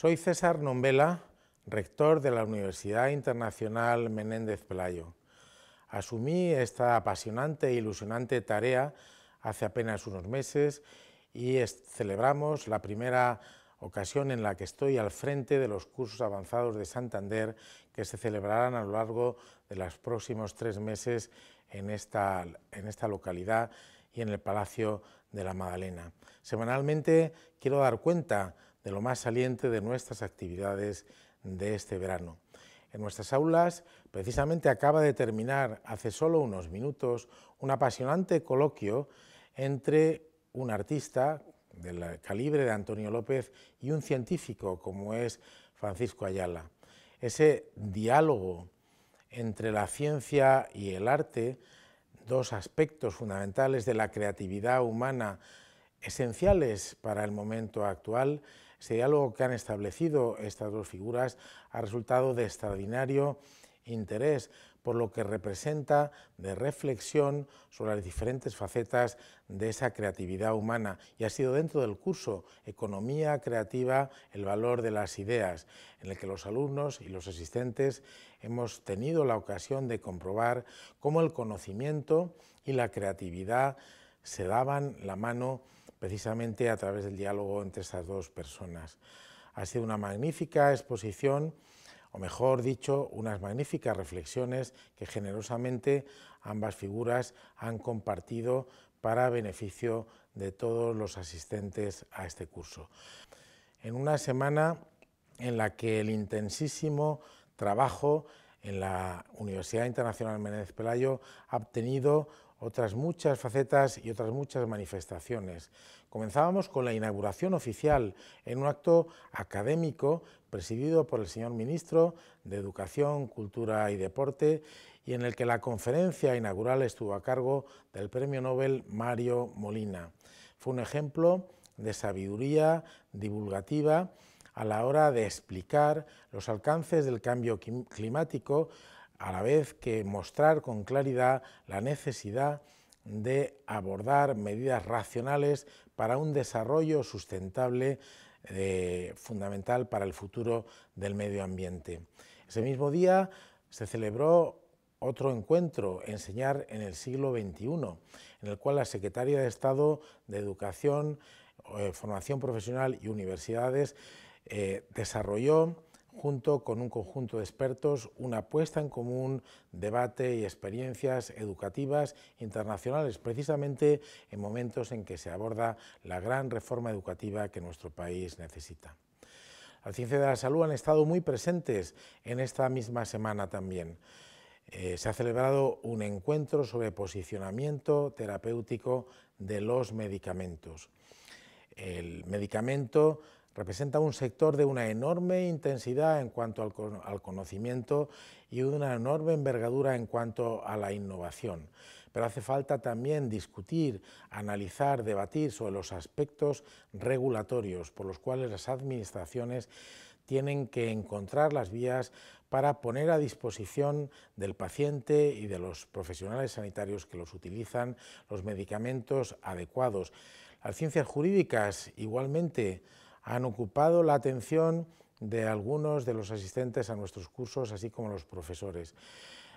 Soy César Nombela, rector de la Universidad Internacional Menéndez Pelayo. Asumí esta apasionante e ilusionante tarea hace apenas unos meses y celebramos la primera ocasión en la que estoy al frente de los cursos avanzados de Santander que se celebrarán a lo largo de los próximos tres meses en esta, en esta localidad y en el Palacio de la Magdalena. Semanalmente quiero dar cuenta de lo más saliente de nuestras actividades de este verano. En nuestras aulas, precisamente acaba de terminar hace solo unos minutos un apasionante coloquio entre un artista del calibre de Antonio López y un científico como es Francisco Ayala. Ese diálogo entre la ciencia y el arte, dos aspectos fundamentales de la creatividad humana esenciales para el momento actual, ese diálogo que han establecido estas dos figuras ha resultado de extraordinario interés por lo que representa de reflexión sobre las diferentes facetas de esa creatividad humana y ha sido dentro del curso Economía Creativa, el valor de las ideas, en el que los alumnos y los asistentes hemos tenido la ocasión de comprobar cómo el conocimiento y la creatividad se daban la mano precisamente a través del diálogo entre estas dos personas. Ha sido una magnífica exposición, o mejor dicho, unas magníficas reflexiones que generosamente ambas figuras han compartido para beneficio de todos los asistentes a este curso. En una semana en la que el intensísimo trabajo en la Universidad Internacional Menéndez Pelayo ha obtenido otras muchas facetas y otras muchas manifestaciones. Comenzábamos con la inauguración oficial en un acto académico presidido por el señor ministro de Educación, Cultura y Deporte y en el que la conferencia inaugural estuvo a cargo del premio Nobel Mario Molina. Fue un ejemplo de sabiduría divulgativa a la hora de explicar los alcances del cambio climático a la vez que mostrar con claridad la necesidad de abordar medidas racionales para un desarrollo sustentable eh, fundamental para el futuro del medio ambiente. Ese mismo día se celebró otro encuentro, Enseñar en el siglo XXI, en el cual la Secretaria de Estado de Educación, eh, Formación Profesional y Universidades eh, desarrolló junto con un conjunto de expertos, una apuesta en común, debate y experiencias educativas internacionales, precisamente en momentos en que se aborda la gran reforma educativa que nuestro país necesita. La ciencia de la salud han estado muy presentes en esta misma semana también. Eh, se ha celebrado un encuentro sobre posicionamiento terapéutico de los medicamentos. El medicamento representa un sector de una enorme intensidad en cuanto al, conocimiento y una enorme envergadura en cuanto a la innovación. Pero hace falta también discutir, analizar, debatir sobre los aspectos regulatorios por los cuales las administraciones tienen que encontrar las vías para poner a disposición del paciente y de los profesionales sanitarios que los utilizan los medicamentos adecuados. Las ciencias jurídicas igualmente han ocupado la atención de algunos de los asistentes a nuestros cursos, así como los profesores.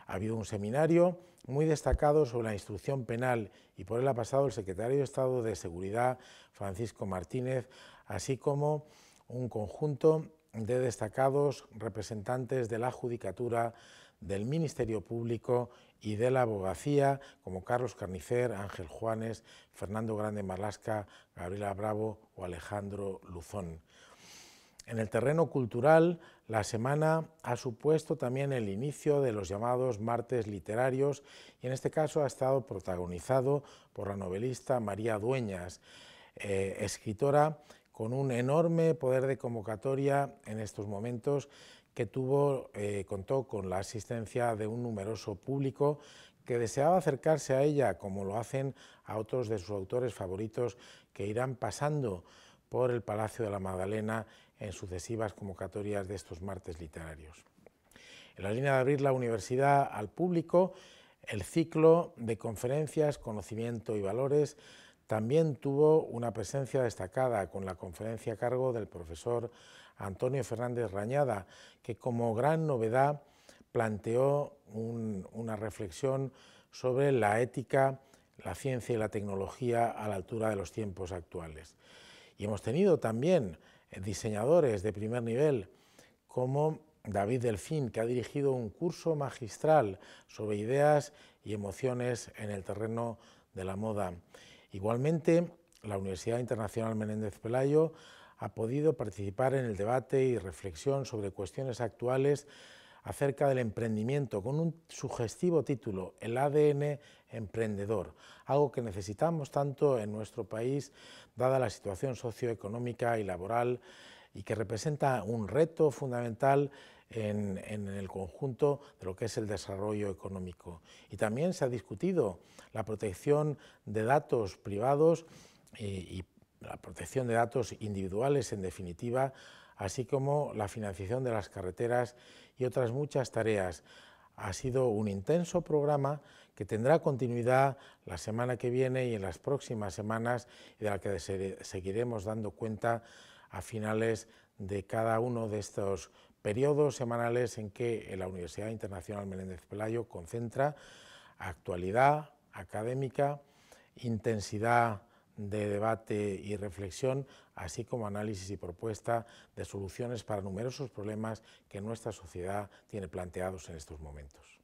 Ha habido un seminario muy destacado sobre la instrucción penal y por él ha pasado el secretario de Estado de Seguridad, Francisco Martínez, así como un conjunto de destacados representantes de la Judicatura, del Ministerio Público y de la Abogacía, como Carlos Carnicer, Ángel Juanes, Fernando Grande Marlasca, Gabriela Bravo o Alejandro Luzón. En el terreno cultural, la semana ha supuesto también el inicio de los llamados martes literarios y en este caso ha estado protagonizado por la novelista María Dueñas, eh, escritora con un enorme poder de convocatoria en estos momentos que tuvo, eh, contó con la asistencia de un numeroso público que deseaba acercarse a ella, como lo hacen a otros de sus autores favoritos que irán pasando por el Palacio de la Magdalena en sucesivas convocatorias de estos martes literarios. En la línea de abrir la universidad al público, el ciclo de conferencias Conocimiento y Valores también tuvo una presencia destacada con la conferencia a cargo del profesor Antonio Fernández Rañada, que como gran novedad planteó una reflexión sobre la ética, la ciencia y la tecnología a la altura de los tiempos actuales. Y hemos tenido también diseñadores de primer nivel como David Delfín, que ha dirigido un curso magistral sobre ideas y emociones en el terreno de la moda. Igualmente, la Universidad Internacional Menéndez Pelayo ha podido participar en el debate y reflexión sobre cuestiones actuales acerca del emprendimiento con un sugestivo título, el ADN emprendedor, algo que necesitamos tanto en nuestro país dada la situación socioeconómica y laboral y que representa un reto fundamental en, el conjunto de lo que es el desarrollo económico. Y también se ha discutido la protección de datos privados y, y la protección de datos individuales, en definitiva, así como la financiación de las carreteras y otras muchas tareas. Ha sido un intenso programa que tendrá continuidad la semana que viene y en las próximas semanas, de la que seguiremos dando cuenta a finales de cada uno de estos periodos semanales en que la Universidad Internacional Menéndez Pelayo concentra actualidad académica, intensidad de debate y reflexión, así como análisis y propuesta de soluciones para numerosos problemas que nuestra sociedad tiene planteados en estos momentos.